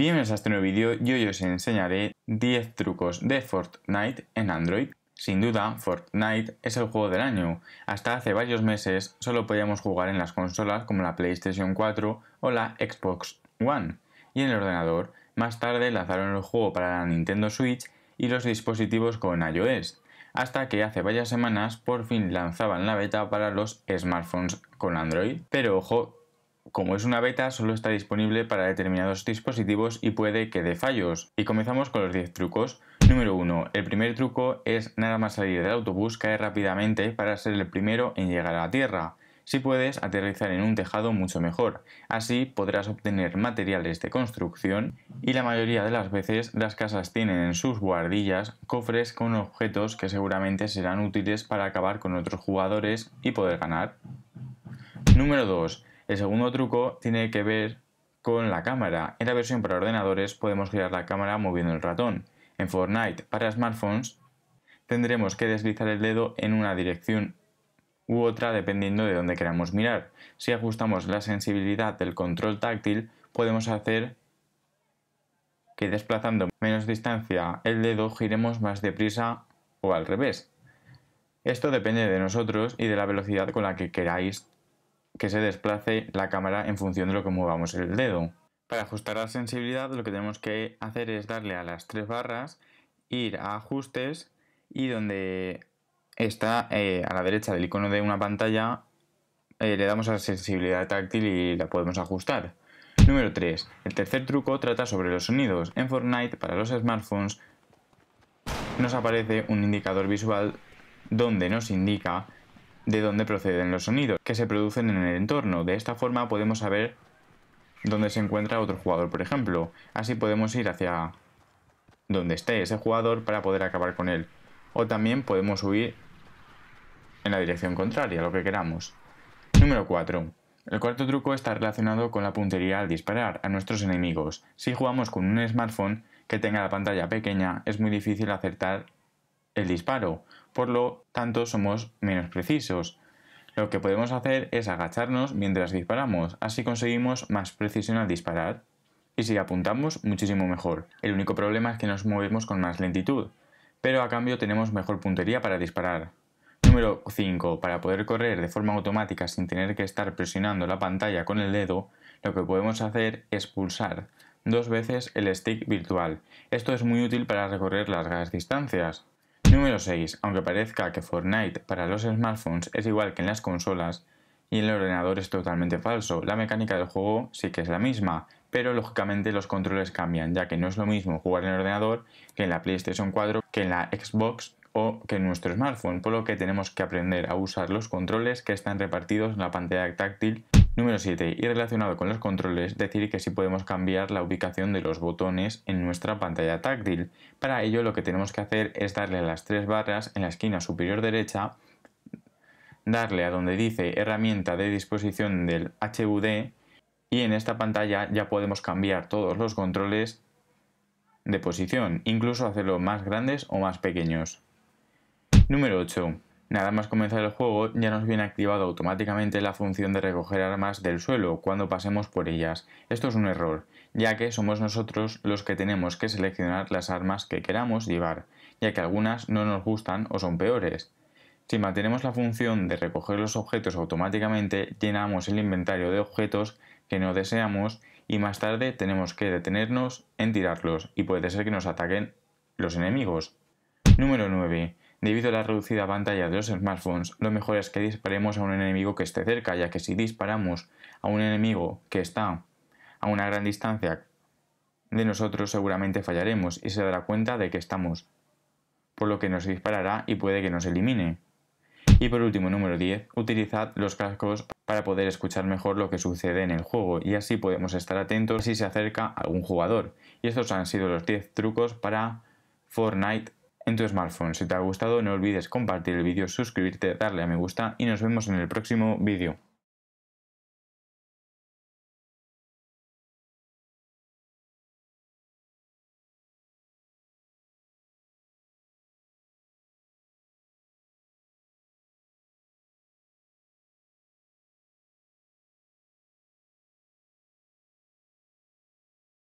Bienvenidos a este nuevo vídeo yo hoy os enseñaré 10 trucos de Fortnite en Android. Sin duda, Fortnite es el juego del año. Hasta hace varios meses solo podíamos jugar en las consolas como la PlayStation 4 o la Xbox One. Y en el ordenador, más tarde lanzaron el juego para la Nintendo Switch y los dispositivos con iOS. Hasta que hace varias semanas por fin lanzaban la beta para los smartphones con Android. Pero ojo, como es una beta, solo está disponible para determinados dispositivos y puede que dé fallos. Y comenzamos con los 10 trucos. Número 1. El primer truco es nada más salir del autobús, caer rápidamente para ser el primero en llegar a la Tierra. Si puedes, aterrizar en un tejado mucho mejor. Así podrás obtener materiales de construcción y la mayoría de las veces las casas tienen en sus guardillas cofres con objetos que seguramente serán útiles para acabar con otros jugadores y poder ganar. Número 2. El segundo truco tiene que ver con la cámara. En la versión para ordenadores podemos girar la cámara moviendo el ratón. En Fortnite para smartphones tendremos que deslizar el dedo en una dirección u otra dependiendo de dónde queramos mirar. Si ajustamos la sensibilidad del control táctil podemos hacer que desplazando menos distancia el dedo giremos más deprisa o al revés. Esto depende de nosotros y de la velocidad con la que queráis que se desplace la cámara en función de lo que movamos el dedo. Para ajustar la sensibilidad lo que tenemos que hacer es darle a las tres barras, ir a ajustes y donde está eh, a la derecha del icono de una pantalla eh, le damos a la sensibilidad táctil y la podemos ajustar. Número 3. El tercer truco trata sobre los sonidos. En Fortnite para los smartphones nos aparece un indicador visual donde nos indica de dónde proceden los sonidos que se producen en el entorno. De esta forma podemos saber dónde se encuentra otro jugador, por ejemplo. Así podemos ir hacia donde esté ese jugador para poder acabar con él. O también podemos huir en la dirección contraria, lo que queramos. Número 4. El cuarto truco está relacionado con la puntería al disparar a nuestros enemigos. Si jugamos con un smartphone que tenga la pantalla pequeña, es muy difícil acertar el disparo, por lo tanto somos menos precisos. Lo que podemos hacer es agacharnos mientras disparamos, así conseguimos más precisión al disparar. Y si apuntamos, muchísimo mejor. El único problema es que nos movemos con más lentitud, pero a cambio tenemos mejor puntería para disparar. Número 5. Para poder correr de forma automática sin tener que estar presionando la pantalla con el dedo, lo que podemos hacer es pulsar dos veces el stick virtual. Esto es muy útil para recorrer largas distancias. Número 6. Aunque parezca que Fortnite para los smartphones es igual que en las consolas y en el ordenador es totalmente falso, la mecánica del juego sí que es la misma, pero lógicamente los controles cambian, ya que no es lo mismo jugar en el ordenador que en la PlayStation 4, que en la Xbox o que en nuestro smartphone, por lo que tenemos que aprender a usar los controles que están repartidos en la pantalla táctil Número 7. Y relacionado con los controles, decir que sí podemos cambiar la ubicación de los botones en nuestra pantalla táctil. Para ello lo que tenemos que hacer es darle a las tres barras en la esquina superior derecha, darle a donde dice herramienta de disposición del HUD y en esta pantalla ya podemos cambiar todos los controles de posición, incluso hacerlo más grandes o más pequeños. Número 8. Nada más comenzar el juego ya nos viene activada automáticamente la función de recoger armas del suelo cuando pasemos por ellas. Esto es un error, ya que somos nosotros los que tenemos que seleccionar las armas que queramos llevar, ya que algunas no nos gustan o son peores. Si mantenemos la función de recoger los objetos automáticamente, llenamos el inventario de objetos que no deseamos y más tarde tenemos que detenernos en tirarlos y puede ser que nos ataquen los enemigos. Número 9. Debido a la reducida pantalla de los smartphones, lo mejor es que disparemos a un enemigo que esté cerca, ya que si disparamos a un enemigo que está a una gran distancia de nosotros, seguramente fallaremos y se dará cuenta de que estamos, por lo que nos disparará y puede que nos elimine. Y por último, número 10, utilizad los cascos para poder escuchar mejor lo que sucede en el juego y así podemos estar atentos si se acerca algún jugador. Y estos han sido los 10 trucos para Fortnite tu smartphone. Si te ha gustado no olvides compartir el vídeo, suscribirte, darle a me gusta y nos vemos en el próximo vídeo.